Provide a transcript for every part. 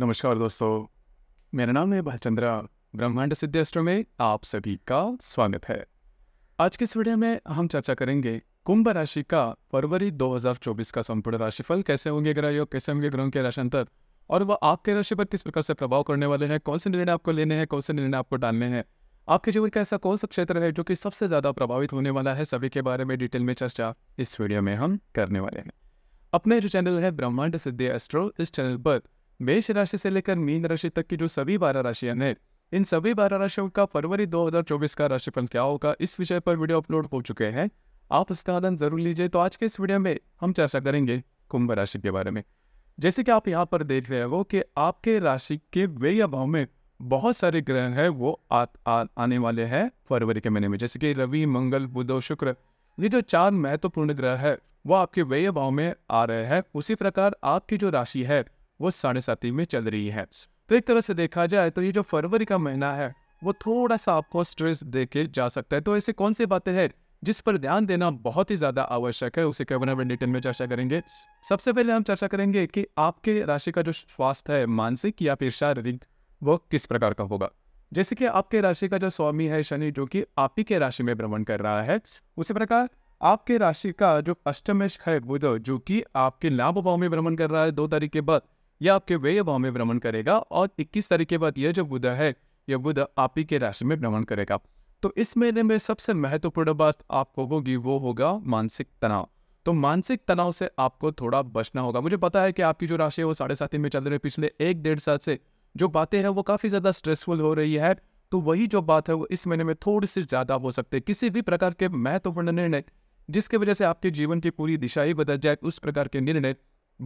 नमस्कार दोस्तों मेरा नाम है भालचंद्रा ब्रह्मांड सिद्ध अष्टम में आप सभी का स्वागत है आज के इस वीडियो में हम चर्चा करेंगे कुंभ राशि का फरवरी 2024 का संपूर्ण राशिफल कैसे होंगे ग्रह योग कैसे होंगे ग्रहों के राशांतर और वह आपके राशि पर किस प्रकार से प्रभाव करने वाले हैं कौन से निर्णय आपको लेने हैं कौन से निर्णय आपको डालने हैं आपके जीवन का ऐसा कौन सा क्षेत्र है जो कि सबसे ज़्यादा प्रभावित होने वाला है सभी के बारे में डिटेल में चर्चा इस वीडियो में हम करने वाले हैं अपने जो चैनल है ब्रह्मांड सिद्धि एस्ट्रो इस चैनल पर मेष राशि से लेकर मीन राशि तक की जो सभी बारह राशियां हैं इन सभी बारह राशियों का फरवरी 2024 का राशिफल क्या होगा इस विषय पर वीडियो अपलोड हो चुके हैं आप इसका आनंद जरूर लीजिए तो आज के इस वीडियो में हम चर्चा करेंगे कुंभ राशि के बारे में जैसे कि आप यहाँ पर देख रहे हो कि आपके राशि के व्यय भाव में बहुत सारे ग्रह है वो आ, आ, आने वाले हैं फरवरी के महीने में जैसे कि रवि मंगल बुध और शुक्र ये जो चार महत्वपूर्ण ग्रह है वो आपके व्यय भाव में आ रहे हैं उसी प्रकार आपकी जो राशि है वो साढ़े साथी में चल रही है तो एक तरह से देखा जाए तो ये जो फरवरी का महीना है वो थोड़ा सा आपको स्ट्रेस दे के जा सकता है तो ऐसे कौन सी बातें हैं जिस पर ध्यान देना बहुत ही ज़्यादा आवश्यक है उसे कैबिनेट में में चर्चा करेंगे सबसे पहले हम चर्चा करेंगे कि आपके राशि का जो स्वास्थ्य है मानसिक या फिर शारीरिक वो किस प्रकार का होगा जैसे कि आपके राशि का जो स्वामी है शनि जो कि आप ही के राशि में भ्रमण कर रहा है उसी प्रकार आपके राशि का जो अष्टमेश है बुध जो कि आपके लाभ भाव में भ्रमण कर रहा है दो तारीख के बाद यह आपके व्यय भाव में भ्रमण करेगा और इक्कीस तारीख के बाद यह जो बुध है यह बुध आप ही के राशि में भ्रमण करेगा तो इस महीने में सबसे महत्वपूर्ण बात आपको होगी वो होगा मानसिक तनाव तो मानसिक तनाव से आपको थोड़ा बचना होगा मुझे पता है कि आपकी जो राशि है वो साढ़े साथी में चल रही है पिछले एक डेढ़ साल से जो बातें हैं वो काफ़ी ज़्यादा स्ट्रेसफुल हो रही है तो वही जो बात है वो इस महीने में थोड़ी सी ज़्यादा हो सकते हैं किसी भी प्रकार के महत्वपूर्ण निर्णय जिसके वजह से आपके जीवन की पूरी दिशा ही बदल जाए उस प्रकार के निर्णय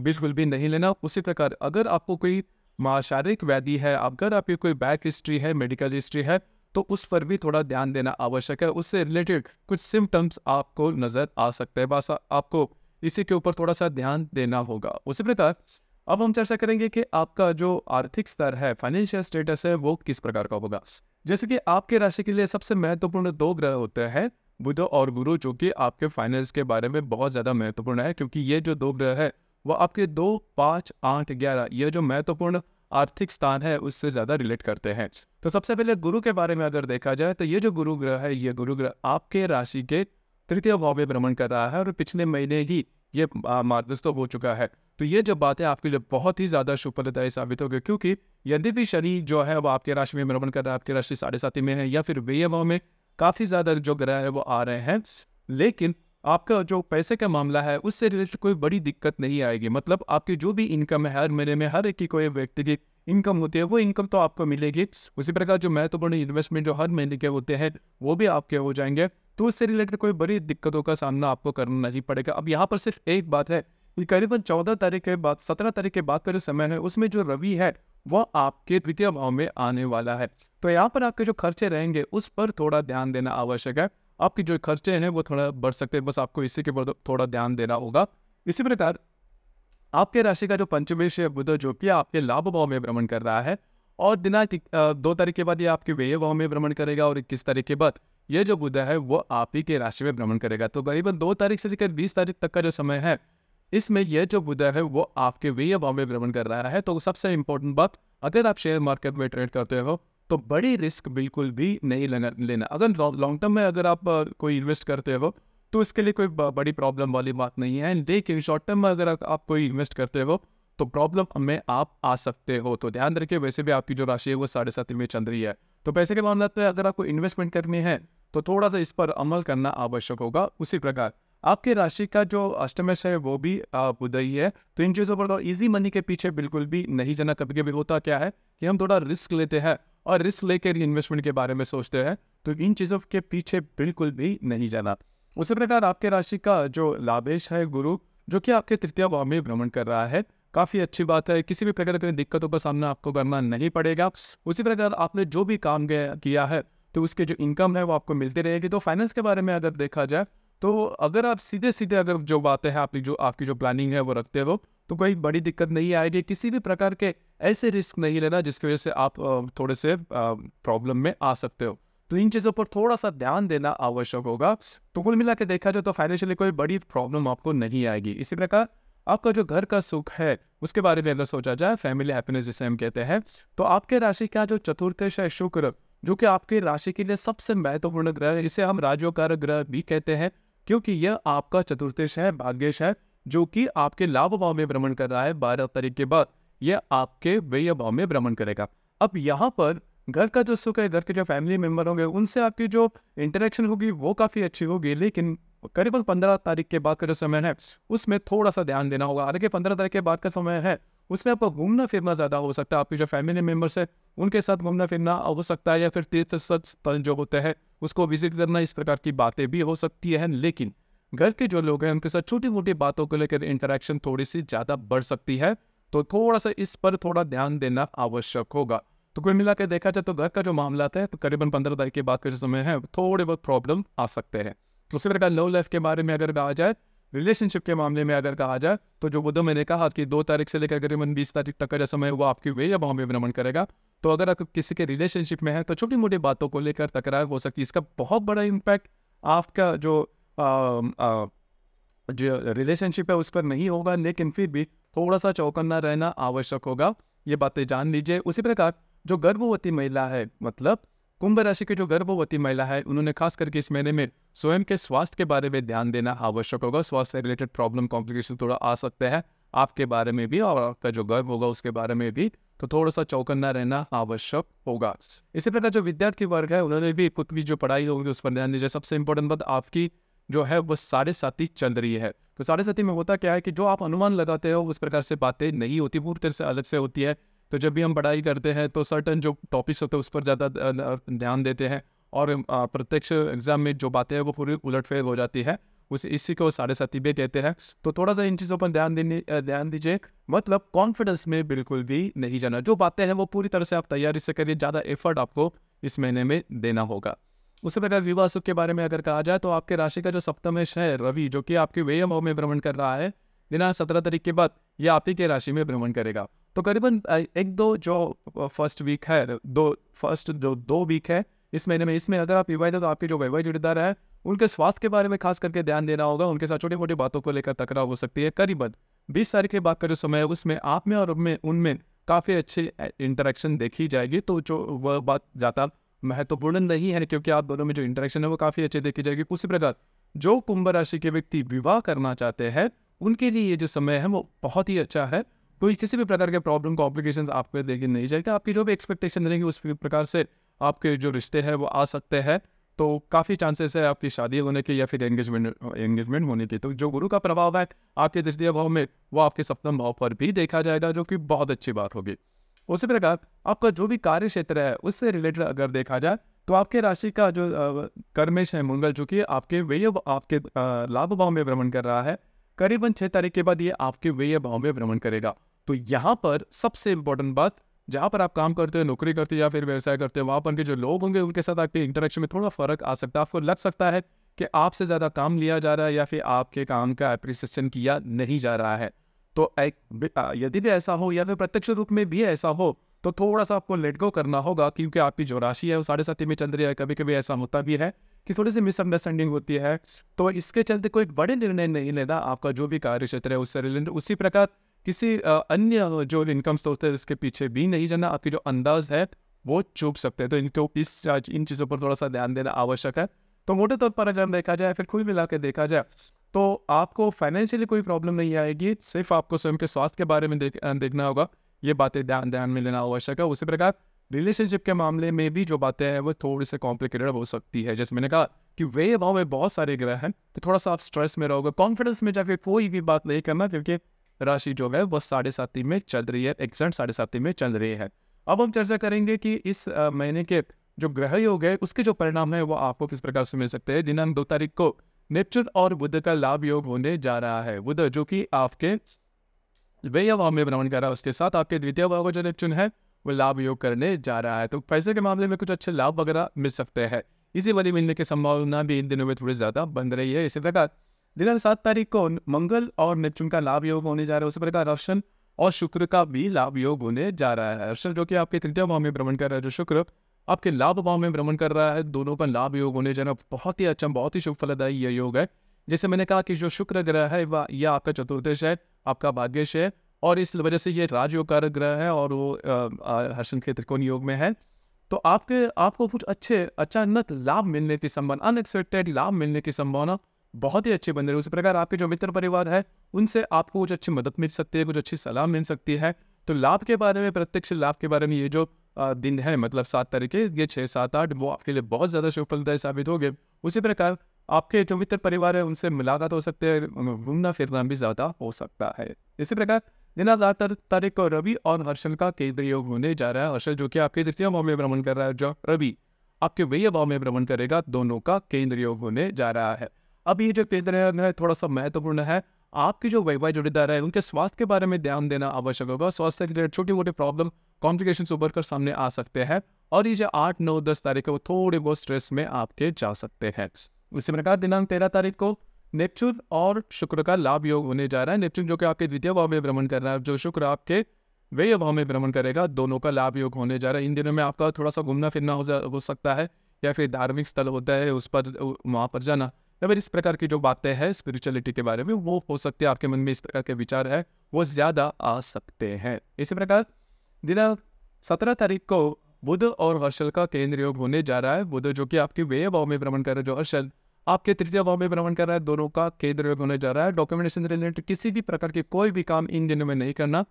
बिल्कुल भी नहीं लेना उसी प्रकार अगर आपको कोई माशारिक व्याधि है अगर आपकी कोई बैक हिस्ट्री है मेडिकल हिस्ट्री है तो उस पर भी थोड़ा ध्यान देना आवश्यक है उससे रिलेटेड कुछ सिम्टम्स आपको नज़र आ सकते हैं बस आपको इसी के ऊपर थोड़ा सा ध्यान देना होगा उसी प्रकार अब हम चर्चा करेंगे कि आपका जो आर्थिक स्तर है फाइनेंशियल स्टेटस है वो किस प्रकार का होगा जैसे कि आपके राशि के लिए सबसे महत्वपूर्ण दो ग्रह होते हैं बुध और गुरु जो कि आपके फाइनेंस के बारे में बहुत ज़्यादा महत्वपूर्ण है क्योंकि ये जो दो ग्रह है वह आपके दो पाँच आठ ग्यारह यह जो महत्वपूर्ण आर्थिक स्थान है उससे ज़्यादा रिलेट करते हैं तो सबसे पहले गुरु के बारे में अगर देखा जाए तो ये जो गुरु ग्रह है ये गुरु ग्रह आपके राशि के तृतीय भाव में भ्रमण कर रहा है और पिछले महीने ही ये मार्गस्थ हो चुका है तो ये जो बातें आपके लिए बहुत ही ज़्यादा सुफलदायी साबित होगी क्योंकि यदि भी शनि जो है वो आपके राशि में भ्रमण कर रहा है आपकी राशि साढ़े साथी में है या फिर व्यय भाव में काफ़ी ज़्यादा जो ग्रह है वो आ रहे हैं लेकिन आपका जो पैसे का मामला है उससे रिलेटेड कोई बड़ी दिक्कत नहीं आएगी मतलब आपकी जो भी इनकम है हर महीने में हर एक की कोई व्यक्ति की इनकम होती है वो इनकम तो आपको मिलेगी उसी प्रकार जो महत्वपूर्ण इन्वेस्टमेंट जो हर महीने के होते हैं वो भी आपके हो जाएंगे तो उससे रिलेटेड कोई बड़ी दिक्कतों का सामना आपको करना नहीं पड़ेगा अब यहाँ पर सिर्फ एक बात है करीबन चौदह तारीख के बाद सत्रह तारीख के बाद का जो समय है उसमें जो रवि है वह आपके द्वितीय भाव में आने वाला है तो यहाँ पर आपके जो खर्चे रहेंगे उस पर थोड़ा ध्यान देना आवश्यक है आपके जो खर्चे हैं वो थोड़ा बढ़ सकते हैं बस आपको इसी के ऊपर थोड़ा ध्यान देना होगा इसी प्रकार आपके राशि का जो पंचमेश है बुध जो कि आपके लाभ भाव में भ्रमण कर रहा है और दिनांक दो तारीख के बाद ये आपके व्यय भाव में भ्रमण करेगा और इक्कीस तारीख के बाद ये जो बुध है वो आप ही के राशि में भ्रमण करेगा तो करीबन दो तारीख से लेकर बीस तारीख तक का जो समय है इसमें यह जो बुध है वो आपके व्यय भाव में भ्रमण कर रहा है तो सबसे इंपॉर्टेंट बात अगर आप शेयर मार्केट में ट्रेड करते हो तो बड़ी रिस्क बिल्कुल भी नहीं लेना अगर लॉन्ग टर्म में अगर आप कोई इन्वेस्ट करते हो तो इसके लिए कोई बड़ी प्रॉब्लम वाली बात नहीं है लेकिन शॉर्ट टर्म में अगर आप कोई इन्वेस्ट करते हो तो प्रॉब्लम में आप आ सकते हो तो ध्यान रखिए वैसे भी आपकी जो राशि है वो साढ़े सात में चंद्री है तो पैसे के मामला में अगर आपको इन्वेस्टमेंट करनी है तो थोड़ा सा इस पर अमल करना आवश्यक होगा उसी प्रकार आपके राशि का जो अष्टमेश है वो भी बुध ही है तो इन चीज़ों पर इजी तो मनी के पीछे बिल्कुल भी नहीं जाना कभी कभी होता क्या है कि हम थोड़ा रिस्क लेते हैं और रिस्क लेकर इन्वेस्टमेंट के बारे में सोचते हैं तो इन चीज़ों के पीछे बिल्कुल भी नहीं जाना उसी प्रकार आपके राशि का जो लाभेश है गुरु जो कि आपके तृतीय भाव में भ्रमण कर रहा है काफ़ी अच्छी बात है किसी भी प्रकार की दिक्कतों का सामना आपको करना नहीं पड़ेगा उसी प्रकार आपने जो भी काम किया है तो उसके जो इनकम है वो आपको मिलती रहेगी तो फाइनेंस के बारे में अगर देखा जाए तो अगर आप सीधे सीधे अगर जो बातें हैं आपकी जो आपकी जो प्लानिंग है वो रखते हो तो कोई बड़ी दिक्कत नहीं आएगी किसी भी प्रकार के ऐसे रिस्क नहीं लेना जिसकी वजह से आप थोड़े से प्रॉब्लम में आ सकते हो तो इन चीज़ों पर थोड़ा सा ध्यान देना आवश्यक होगा तो कुल मिला के देखा जाए तो फाइनेंशियली कोई बड़ी प्रॉब्लम आपको नहीं आएगी इसी प्रकार आपका जो घर का सुख है उसके बारे में अगर सोचा जाए फैमिली हैप्पीनेस जिसे हम कहते हैं तो आपके राशि का जो चतुर्थेश है शुक्र जो कि आपके राशि के लिए सबसे महत्वपूर्ण ग्रह है इसे हम राजोकार ग्रह भी कहते हैं क्योंकि यह आपका चतुर्थेश है भाग्यश है जो कि आपके लाभ भाव में भ्रमण कर रहा है बारह तारीख के बाद ये आपके या भाव में भ्रमण करेगा अब यहाँ पर घर का जो सुख है घर के जो फैमिली मेम्बर होंगे उनसे आपकी जो इंटरेक्शन होगी वो काफ़ी अच्छी होगी लेकिन करीबन पंद्रह तारीख के बाद का जो समय है उसमें थोड़ा सा ध्यान देना होगा हालांकि पंद्रह तारीख के बाद का समय है उसमें आपको घूमना फिरना ज़्यादा हो सकता है आपकी जो फैमिली मेम्बर्स है उनके साथ घूमना फिरना हो सकता है या फिर तीर्थ स्थल जो होते हैं उसको विजिट करना इस प्रकार की बातें भी हो सकती है लेकिन घर के जो लोग हैं उनके साथ छोटी मोटी बातों को लेकर इंटरेक्शन थोड़ी सी ज़्यादा बढ़ सकती है तो थोड़ा सा इस पर थोड़ा ध्यान देना आवश्यक होगा तो कुल मिला के देखा जाए तो घर का जो मामला है तो करीबन पंद्रह तारीख के बाद का जो समय है थोड़े बहुत प्रॉब्लम आ सकते हैं उसी प्रकार लव लाइफ के बारे में अगर कहा जाए रिलेशनशिप के मामले में अगर कहा जाए तो जो बुद्ध मैंने कहा कि दो तारीख से लेकर करीबन बीस तारीख तक का जो समय वो आपकी वे या बॉम्बे भ्रमण करेगा तो अगर आप किसी के रिलेशनशिप में है तो छोटी मोटी बातों को लेकर तकरार हो सकती है इसका बहुत बड़ा इम्पैक्ट आपका जो आ, आ, जो रिलेशनशिप है उस पर नहीं होगा लेकिन फिर भी थोड़ा सा चौकन्ना रहना आवश्यक होगा ये बातें जान लीजिए उसी प्रकार जो गर्भवती महिला है मतलब कुंभ राशि की जो गर्भवती महिला है उन्होंने खास करके इस महीने में स्वयं के स्वास्थ्य के बारे में ध्यान देना आवश्यक होगा स्वास्थ्य से रिलेटेड प्रॉब्लम कॉम्प्लिकेशन थोड़ा आ सकते हैं आपके बारे में भी और आपका जो गर्भ होगा उसके बारे में भी तो थोड़ा सा चौकन्ना रहना आवश्यक होगा इसी प्रकार जो विद्यार्थी वर्ग है उन्होंने भी खुद की जो पढ़ाई होगी उस पर ध्यान दीजिए सबसे इंपॉर्टेंट बात आपकी जो है वो साढ़े साथी चल रही है तो सारे साथी में होता क्या है कि जो आप अनुमान लगाते हो उस प्रकार से बातें नहीं होती पूरी तरह से अलग से होती है तो जब भी हम पढ़ाई करते हैं तो सर्टन जो टॉपिक्स होते हैं उस पर ज़्यादा ध्यान देते हैं और प्रत्यक्ष एग्जाम में जो बातें हैं वो पूरी उलटफेर हो जाती है उसे इसी को साढ़े साथी भी कहते हैं तो थोड़ा सा इन चीज़ों पर ध्यान देने ध्यान दीजिए मतलब कॉन्फिडेंस में बिल्कुल भी नहीं जाना जो बातें हैं वो पूरी तरह से आप तैयारी से करिए ज़्यादा एफर्ट आपको इस महीने में देना होगा उसी प्रकार विवाह सुख के बारे में अगर कहा जाए तो आपके राशि का जो सप्तमेश है रवि जो कि आपके व्यय भाव में भ्रमण कर रहा है दिनांक सत्रह तारीख के बाद यह आप ही के राशि में भ्रमण करेगा तो करीबन एक दो जो फर्स्ट वीक है दो फर्स्ट जो दो वीक है इस महीने में इसमें अगर आप विवाहित हो तो आपके जो वैवाहिक जुड़ेदार है उनके स्वास्थ्य के बारे में खास करके ध्यान देना होगा उनके साथ छोटी मोटी बातों को लेकर तकरार हो सकती है करीबन बीस तारीख के बाद का जो समय है उसमें आप में और में उनमें काफ़ी अच्छी इंटरेक्शन देखी जाएगी तो जो वह बात जाता महत्वपूर्ण नहीं है क्योंकि आप दोनों में जो इंटरेक्शन है वो काफ़ी अच्छे देखी जाएगी उसी प्रकार जो कुंभ राशि के व्यक्ति विवाह करना चाहते हैं उनके लिए ये जो समय है वो बहुत ही अच्छा है कोई किसी भी प्रकार के प्रॉब्लम कॉम्प्लिकेशन आपको देखे नहीं जाएगा आपकी जो भी एक्सपेक्टेशन रहेंगे उस प्रकार से आपके जो रिश्ते हैं वो आ सकते हैं तो काफ़ी चांसेस है आपकी शादी होने के या फिर एंगेजमेंट एंगेजमेंट होने के तो जो गुरु का प्रभाव है आपके दृष्टि भाव में वो आपके सप्तम भाव पर भी देखा जाएगा जो कि बहुत अच्छी बात होगी उसी प्रकार आपका जो भी कार्य क्षेत्र है उससे रिलेटेड अगर देखा जाए तो आपके राशि का जो कर्मेश है मंगल जो कि आपके व्यय आपके लाभ भाव में भ्रमण कर रहा है करीबन छह तारीख के बाद ये आपके व्यय भाव में भ्रमण करेगा तो यहाँ पर सबसे इंपॉर्टेंट बात जहां पर आप काम करते हो नौकरी करते हो या फिर व्यवसाय करते हो वहां पर के जो लोग होंगे उनके साथ आपके इंटरेक्शन में थोड़ा फर्क आ सकता है आपको लग सकता है कि आपसे ज़्यादा काम लिया जा रहा है या फिर आपके काम का अप्रिसिएशन किया नहीं जा रहा है तो यदि भी ऐसा हो या फिर प्रत्यक्ष रूप में भी ऐसा हो तो थोड़ा सा आपको लेट गो करना होगा क्योंकि आपकी जो राशि है वो साढ़े साथी में चल है कभी कभी ऐसा होता भी है कि थोड़ी सी मिसअंडरस्टैंडिंग होती है तो इसके चलते कोई बड़े निर्णय नहीं लेना आपका जो भी कार्य क्षेत्र है उससे रिलेटेड उसी प्रकार किसी अन्य जो इनकम सोर्स है इसके पीछे भी नहीं जाना आपकी जो अंदाज है वो चूप सकते हैं तो इनको इस इन चीज़ों पर थोड़ा सा ध्यान देना आवश्यक है तो मोटे तौर पर अगर देखा जाए फिर खुल मिला के देखा जाए तो आपको फाइनेंशियली कोई प्रॉब्लम नहीं आएगी सिर्फ आपको स्वयं के स्वास्थ्य के बारे में देख, देखना होगा ये बातें ध्यान ध्यान में लेना आवश्यक है उसी प्रकार रिलेशनशिप के मामले में भी जो बातें हैं वो थोड़ी से कॉम्प्लिकेटेड हो सकती है जैसे मैंने कहा कि वे भाव में बहुत सारे ग्रह हैं तो थोड़ा सा आप स्ट्रेस में रहोगे कॉन्फिडेंस में जाके कोई भी बात नहीं करना क्योंकि राशि जो है वो साढ़े साथी में चल रही है एग्जैक्ट साढ़े साथी में चल रही है अब हम चर्चा करेंगे कि इस महीने के जो ग्रह योग है उसके जो परिणाम है वो आपको किस प्रकार से मिल सकते हैं दिनांक दो तारीख को नेपचुन और बुद्ध का लाभ योग होने जा रहा है बुद्ध जो कि आपके व्यय भाव में भ्रमण कर रहा है उसके साथ आपके द्वितीय भाव का जो नेपचुन है वो लाभ योग करने जा रहा है तो पैसे के मामले में कुछ अच्छे लाभ वगैरह मिल सकते हैं इसी वाली मिलने की संभावना भी इन दिनों में थोड़ी ज़्यादा बन रही है इसी प्रकार दिन सात तारीख को मंगल और नेपचुन का लाभ योग होने जा रहा है उसी प्रकार रोशन और शुक्र का भी लाभ योग होने जा रहा है अर्शन जो कि आपके तृतीय भाव में भ्रमण कर रहा है जो शुक्र आपके लाभ भाव में भ्रमण कर रहा है दोनों का लाभ योग होने जाना बहुत ही अच्छा बहुत ही शुभ फलदायी यह योग है जैसे मैंने कहा कि जो शुक्र ग्रह है यह आपका चतुर्देश है आपका भाग्यश है और इस वजह से ये राजयोग कार्य ग्रह है और वो हर्षण के त्रिकोण योग में है तो आपके आपको कुछ अच्छे अचानक लाभ मिलने की संभावना अनएक्सपेक्टेड लाभ मिलने की संभावना बहुत ही अच्छे बन रहे उसी प्रकार आपके जो मित्र परिवार है उनसे आपको कुछ अच्छी मदद मिल सकती है कुछ अच्छी सलाह मिल सकती है तो लाभ के बारे में प्रत्यक्ष लाभ के बारे में ये जो दिन है मतलब सात तारीख ये छः सात आठ वो आपके लिए बहुत ज़्यादा सफलता साबित गए उसी प्रकार आपके जो मित्र परिवार है उनसे मुलाकात हो सकते हैं घूमना फिरना भी ज़्यादा हो सकता है इसी प्रकार दिनांक आठ तारीख को रवि और हर्षल का केंद्रीय योग होने जा रहा है हर्षल जो कि आपके द्वितीय भाव में भ्रमण कर रहा है जो रवि आपके व्यय भाव में भ्रमण करेगा दोनों का केंद्र योग होने जा रहा है अब ये जो केंद्र है थोड़ा सा महत्वपूर्ण है आपके जो वैवाह जोड़ीदार है उनके स्वास्थ्य के बारे में ध्यान देना आवश्यक होगा स्वास्थ्य से रिलेटेड छोटे मोटे प्रॉब्लम कॉम्प्लिकेशन उभर कर सामने आ सकते हैं और ये जो आठ नौ दस तारीख है वो थोड़े बहुत स्ट्रेस में आपके जा सकते हैं इसी प्रकार दिनांक तेरह तारीख को नेपच्यून और शुक्र का लाभ योग होने जा रहा है नेपच्यून जो कि आपके द्वितीय भाव में भ्रमण कर रहा है जो शुक्र आपके व्यय भाव में भ्रमण करेगा दोनों का लाभ योग होने जा रहा है इन दिनों में आपका थोड़ा सा घूमना फिरना हो, जा, हो सकता है या फिर धार्मिक स्थल होता है उस पर वहाँ पर जाना अगर इस प्रकार की जो बातें हैं स्पिरिचुअलिटी के बारे में वो हो सकती है आपके मन में इस प्रकार के विचार है वो ज़्यादा आ सकते हैं इसी प्रकार दिना सत्रह तारीख को बुध और हर्षल का केंद्र योग होने जा रहा है बुध जो कि आपके वे भाव में भ्रमण कर रहे हैं जो हर्षल आपके तृतीय भाव में भ्रमण कर रहा है दोनों का केंद्र योग होने जा रहा है डॉक्यूमेंटेशन रिलेटेड किसी भी प्रकार के कोई भी काम इन दिनों में नहीं करना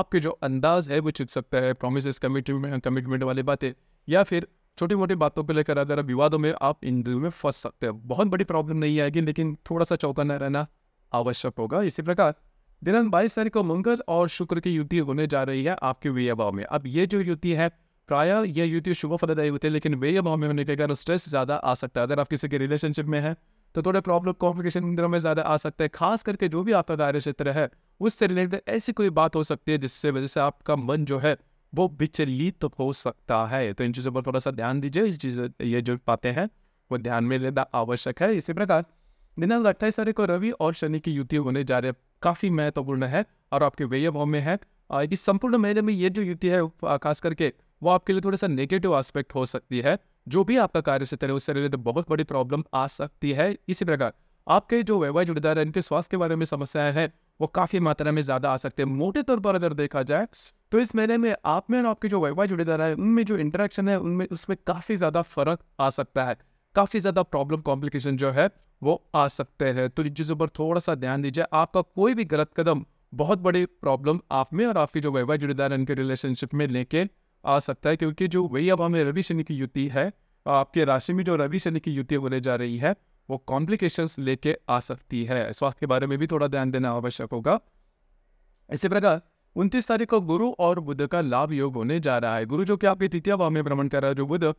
आपके जो अंदाज है वो छिप सकता है प्रोमिस कमिटमेंट वाली बातें या फिर छोटी मोटी बातों को लेकर अगर विवादों में आप इंटरव्यू में फंस सकते हैं बहुत बड़ी प्रॉब्लम नहीं आएगी लेकिन थोड़ा सा चौकन्ना रहना आवश्यक होगा इसी प्रकार दिनांक बाईस तारीख को मंगल और शुक्र की युति होने जा रही है आपके व्यय भाव में अब ये जो युति है प्राय यह युति शुभ फलदायी होती है लेकिन व्यय भाव में होने के कारण स्ट्रेस ज़्यादा आ सकता है अगर आप किसी के रिलेशनशिप में है तो थोड़े प्रॉब्लम कॉम्प्लिकेशन में ज़्यादा आ सकते हैं खास करके जो भी आपका कार्य क्षेत्र है उससे रिलेटेड ऐसी कोई बात हो सकती है जिससे वजह से आपका मन जो है वो विचलित तो हो सकता है तो इन चीज़ों पर थोड़ा सा ध्यान दीजिए इस चीज़ ये जो बातें हैं वो ध्यान में लेना आवश्यक है इसी प्रकार दिनांक अट्ठाईस तारीख को रवि और शनि की युति होने जा रहे काफ़ी महत्वपूर्ण है और आपके व्यय भाव में है इस संपूर्ण महीने में ये जो युति है खास करके वो आपके लिए थोड़ा सा नेगेटिव आस्पेक्ट हो सकती है जो भी आपका कार्य क्षेत्र है उससे रिलेटेड बहुत बड़ी प्रॉब्लम आ सकती है इसी प्रकार आपके जो वैवाहिक जुड़ेदार है इनके स्वास्थ्य के बारे में समस्याएं हैं वो काफ़ी मात्रा में ज़्यादा आ सकते हैं मोटे तौर पर अगर देखा जाए तो इस महीने में आप में और आपके जो वाई जुड़ेदार है उनमें जो इंटरेक्शन है उनमें उसमें काफ़ी ज़्यादा फर्क आ सकता है काफ़ी ज़्यादा प्रॉब्लम कॉम्प्लिकेशन जो है वो आ सकते हैं तो इन चीज़ों पर थोड़ा सा ध्यान दीजिए आपका कोई भी गलत कदम बहुत बड़ी प्रॉब्लम आप में और आपके जो वैवाहिक जुड़ेदार है उनके रिलेशनशिप में लेके आ सकता है क्योंकि जो वही अब हमें रवि शनि की युति है आपके राशि में जो रवि शनि की युति होने जा रही है वो कॉम्प्लिकेशंस लेके आ सकती है स्वास्थ्य के बारे में भी थोड़ा ध्यान देना आवश्यक होगा इसी प्रकार उनतीस तारीख को गुरु और बुद्ध का लाभ योग होने जा रहा है गुरु जो कि आपके तृतीय भाव में भ्रमण कर रहा है जो बुद्ध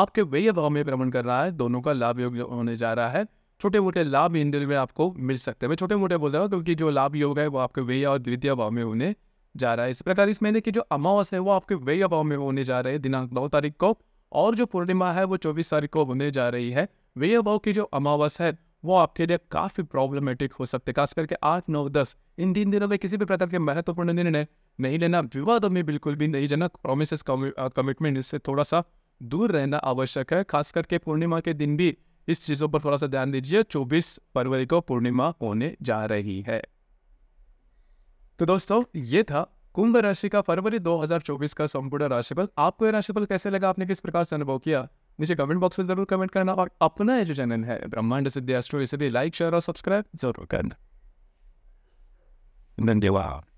आपके व्यय भाव में भ्रमण कर रहा है दोनों का लाभ योग होने जा रहा है छोटे मोटे लाभ इन दिन में आपको मिल सकते हैं मैं छोटे मोटे बोल रहा हूँ क्योंकि जो लाभ योग है वो आपके व्यय और द्वितीय भाव में होने जा रहा है इस प्रकार इस महीने की जो अमावस है वो आपके व्यय भाव में होने जा रहे हैं दिनांक नौ तारीख को और जो पूर्णिमा है वो चौबीस तारीख को होने जा रही है व्यय भाव की जो अमावस है वो आपके लिए काफ़ी प्रॉब्लमेटिक हो सकते खास करके आठ नौ दस इन तीन दिनों में किसी भी प्रकार के महत्वपूर्ण निर्णय नहीं लेना विवादों में बिल्कुल भी नहीं जाना प्रोमिस कमिटमेंट इससे थोड़ा सा दूर रहना आवश्यक है खास करके पूर्णिमा के दिन भी इस चीज़ों पर थोड़ा सा ध्यान दीजिए 24 फरवरी को पूर्णिमा होने जा रही है तो दोस्तों ये था कुंभ राशि का फरवरी 2024 का संपूर्ण राशिफल आपको यह राशिफल कैसे लगा आपने किस प्रकार से अनुभव किया नीचे कमेंट बॉक्स में जरूर कमेंट करना और अपना ये जो चैनल है ब्रह्मांड सिद्धि एस्ट्रो इसे भी लाइक शेयर और सब्सक्राइब जरूर करना धन्यवाद